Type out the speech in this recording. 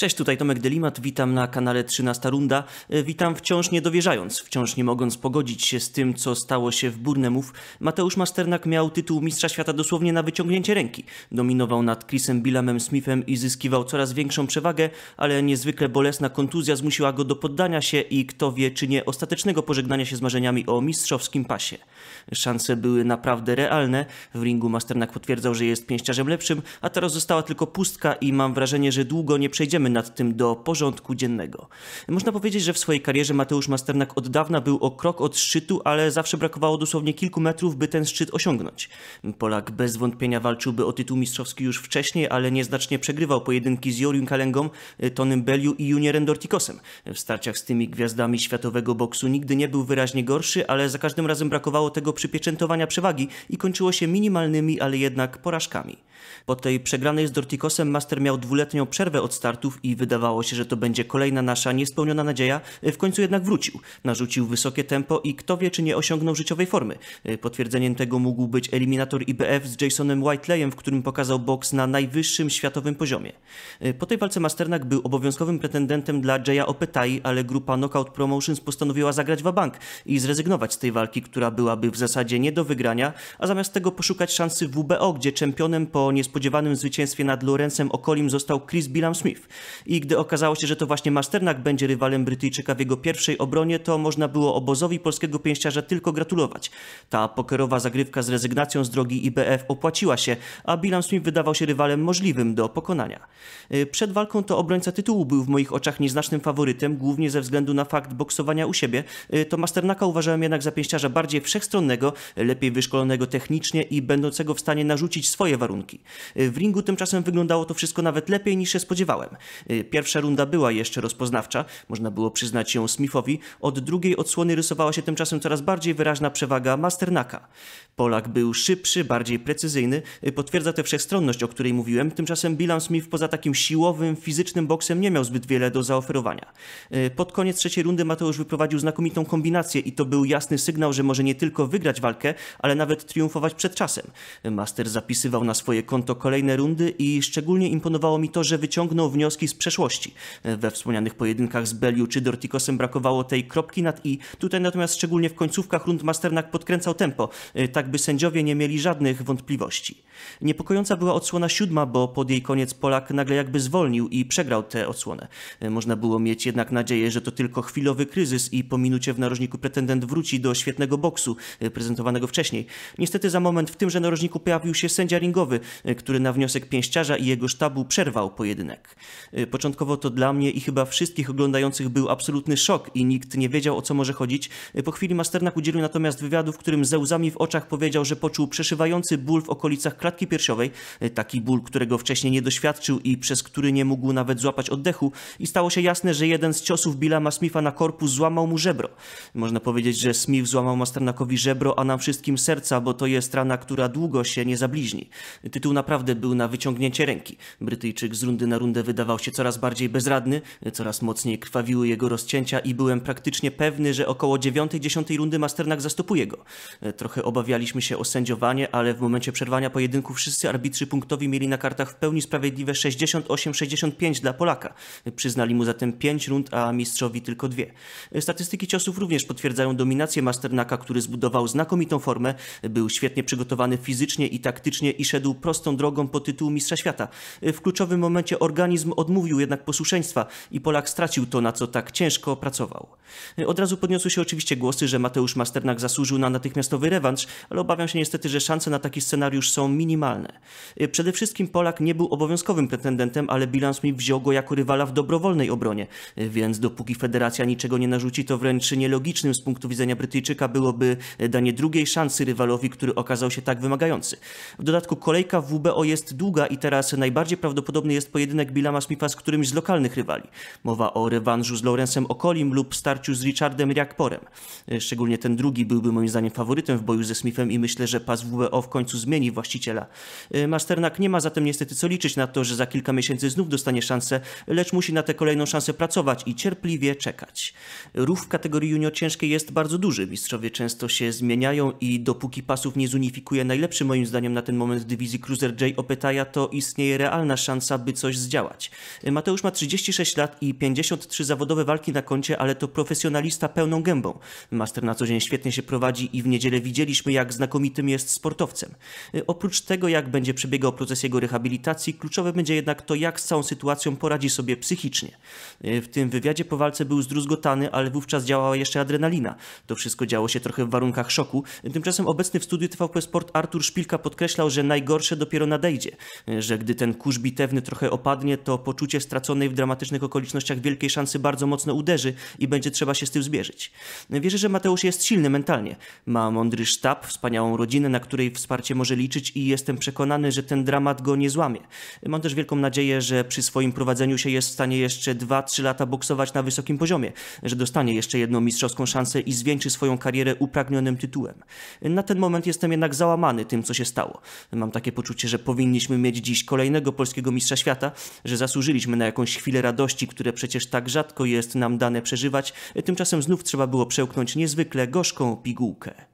Cześć, tutaj Tomek Delimat, witam na kanale 13 Runda. E, witam wciąż nie dowierzając, wciąż nie mogąc pogodzić się z tym, co stało się w Burnemów. Mateusz Masternak miał tytuł Mistrza Świata dosłownie na wyciągnięcie ręki. Dominował nad Chrisem Billamem Smithem i zyskiwał coraz większą przewagę, ale niezwykle bolesna kontuzja zmusiła go do poddania się i kto wie, czy nie ostatecznego pożegnania się z marzeniami o mistrzowskim pasie. Szanse były naprawdę realne. W ringu Masternak potwierdzał, że jest pięściarzem lepszym, a teraz została tylko pustka i mam wrażenie, że długo nie przejdziemy nad tym do porządku dziennego. Można powiedzieć, że w swojej karierze Mateusz Masternak od dawna był o krok od szczytu, ale zawsze brakowało dosłownie kilku metrów, by ten szczyt osiągnąć. Polak bez wątpienia walczyłby o tytuł mistrzowski już wcześniej, ale nieznacznie przegrywał pojedynki z Jorium Kalengą, Tonym Belliu i Juniorem Dortikosem. W starciach z tymi gwiazdami światowego boksu nigdy nie był wyraźnie gorszy, ale za każdym razem brakowało tego przypieczętowania przewagi i kończyło się minimalnymi, ale jednak porażkami. Po tej przegranej z Dorticosem Master miał dwuletnią przerwę od startów i wydawało się, że to będzie kolejna nasza niespełniona nadzieja. W końcu jednak wrócił. Narzucił wysokie tempo i kto wie, czy nie osiągnął życiowej formy. Potwierdzeniem tego mógł być eliminator IBF z Jasonem Whiteleyem, w którym pokazał boks na najwyższym światowym poziomie. Po tej walce Masternak był obowiązkowym pretendentem dla Jaya Opetai, ale grupa Knockout Promotions postanowiła zagrać w bank i zrezygnować z tej walki, która była byłaby w zasadzie nie do wygrania, a zamiast tego poszukać szansy w WBO, gdzie czempionem po niespodziewanym zwycięstwie nad Lorencem Okolim został Chris Billam Smith. I gdy okazało się, że to właśnie Masternak będzie rywalem Brytyjczyka w jego pierwszej obronie, to można było obozowi polskiego pięściarza tylko gratulować. Ta pokerowa zagrywka z rezygnacją z drogi IBF opłaciła się, a Billam Smith wydawał się rywalem możliwym do pokonania. Y, przed walką to obrońca tytułu był w moich oczach nieznacznym faworytem, głównie ze względu na fakt boksowania u siebie. Y, to Masternaka uważałem jednak za pięściarza bardziej wszechstronnego wszechstronnego, lepiej wyszkolonego technicznie i będącego w stanie narzucić swoje warunki. W ringu tymczasem wyglądało to wszystko nawet lepiej niż się spodziewałem. Pierwsza runda była jeszcze rozpoznawcza, można było przyznać ją Smithowi, od drugiej odsłony rysowała się tymczasem coraz bardziej wyraźna przewaga Masternaka. Polak był szybszy, bardziej precyzyjny, potwierdza tę wszechstronność, o której mówiłem, tymczasem Bilan Smith poza takim siłowym, fizycznym boksem nie miał zbyt wiele do zaoferowania. Pod koniec trzeciej rundy Mateusz wyprowadził znakomitą kombinację i to był jasny sygnał, że może nie tylko tylko wygrać walkę, ale nawet triumfować przed czasem. Master zapisywał na swoje konto kolejne rundy i szczególnie imponowało mi to, że wyciągnął wnioski z przeszłości. We wspomnianych pojedynkach z Beliu czy Dortikosem brakowało tej kropki nad i. Tutaj natomiast szczególnie w końcówkach rund Masternak podkręcał tempo, tak by sędziowie nie mieli żadnych wątpliwości. Niepokojąca była odsłona siódma, bo pod jej koniec Polak nagle jakby zwolnił i przegrał tę odsłonę. Można było mieć jednak nadzieję, że to tylko chwilowy kryzys i po minucie w narożniku pretendent wróci do świetnego boksu, Y, prezentowanego wcześniej. Niestety za moment w tymże narożniku pojawił się sędzia ringowy, y, który na wniosek pięściarza i jego sztabu przerwał pojedynek. Y, początkowo to dla mnie i chyba wszystkich oglądających był absolutny szok i nikt nie wiedział o co może chodzić. Po chwili Masternak udzielił natomiast wywiadu, w którym ze łzami w oczach powiedział, że poczuł przeszywający ból w okolicach klatki piersiowej, taki ból, którego wcześniej nie doświadczył i przez który nie mógł nawet złapać oddechu i stało się jasne, że jeden z ciosów Billama Smitha na korpus złamał mu żebro. Można powiedzieć, że Smith złamał Masternakowi żebro, a nam wszystkim serca, bo to jest rana, która długo się nie zabliźni. Tytuł naprawdę był na wyciągnięcie ręki. Brytyjczyk z rundy na rundę wydawał się coraz bardziej bezradny, coraz mocniej krwawiły jego rozcięcia i byłem praktycznie pewny, że około 9-10 rundy Masternak zastopuje go. Trochę obawialiśmy się o sędziowanie, ale w momencie przerwania pojedynku wszyscy arbitrzy punktowi mieli na kartach w pełni sprawiedliwe 68-65 dla Polaka. Przyznali mu zatem 5 rund, a mistrzowi tylko dwie. Statystyki ciosów również potwierdzają dominację Masternaka, który zbudował budował znakomitą formę, był świetnie przygotowany fizycznie i taktycznie i szedł prostą drogą po tytuł Mistrza Świata. W kluczowym momencie organizm odmówił jednak posłuszeństwa i Polak stracił to, na co tak ciężko pracował. Od razu podniosły się oczywiście głosy, że Mateusz Masternak zasłużył na natychmiastowy rewanż, ale obawiam się niestety, że szanse na taki scenariusz są minimalne. Przede wszystkim Polak nie był obowiązkowym pretendentem, ale bilans mi wziął go jako rywala w dobrowolnej obronie, więc dopóki federacja niczego nie narzuci, to wręcz nielogicznym z punktu widzenia Brytyjczyka byłoby danie drugiej szansy rywalowi, który okazał się tak wymagający. W dodatku kolejka WBO jest długa i teraz najbardziej prawdopodobny jest pojedynek Bilama Smitha z którymś z lokalnych rywali. Mowa o rewanżu z Lawrence'em Okolim lub starciu z Richardem Riakporem. Szczególnie ten drugi byłby moim zdaniem faworytem w boju ze Smithem i myślę, że pas WBO w końcu zmieni właściciela. Y, Masternak nie ma zatem niestety co liczyć na to, że za kilka miesięcy znów dostanie szansę, lecz musi na tę kolejną szansę pracować i cierpliwie czekać. Rów w kategorii junior ciężkiej jest bardzo duży. Mistrzowie często się się zmieniają i dopóki pasów nie zunifikuje najlepszy moim zdaniem na ten moment dywizji Cruiser J Opetaja, to istnieje realna szansa, by coś zdziałać. Mateusz ma 36 lat i 53 zawodowe walki na koncie, ale to profesjonalista pełną gębą. Master na co dzień świetnie się prowadzi i w niedzielę widzieliśmy, jak znakomitym jest sportowcem. Oprócz tego, jak będzie przebiegał proces jego rehabilitacji, kluczowe będzie jednak to, jak z całą sytuacją poradzi sobie psychicznie. W tym wywiadzie po walce był zdruzgotany, ale wówczas działała jeszcze adrenalina. To wszystko działo się trochę w warunkach warunkach szoku. Tymczasem obecny w studiu TVP Sport Artur Szpilka podkreślał, że najgorsze dopiero nadejdzie, że gdy ten kurz bitewny trochę opadnie, to poczucie straconej w dramatycznych okolicznościach wielkiej szansy bardzo mocno uderzy i będzie trzeba się z tym zmierzyć. Wierzę, że Mateusz jest silny mentalnie. Ma mądry sztab, wspaniałą rodzinę, na której wsparcie może liczyć i jestem przekonany, że ten dramat go nie złamie. Mam też wielką nadzieję, że przy swoim prowadzeniu się jest w stanie jeszcze 2-3 lata boksować na wysokim poziomie, że dostanie jeszcze jedną mistrzowską szansę i zwiększy swoją karierę upragnioną tytułem. Na ten moment jestem jednak załamany tym, co się stało. Mam takie poczucie, że powinniśmy mieć dziś kolejnego polskiego mistrza świata, że zasłużyliśmy na jakąś chwilę radości, które przecież tak rzadko jest nam dane przeżywać. Tymczasem znów trzeba było przełknąć niezwykle gorzką pigułkę.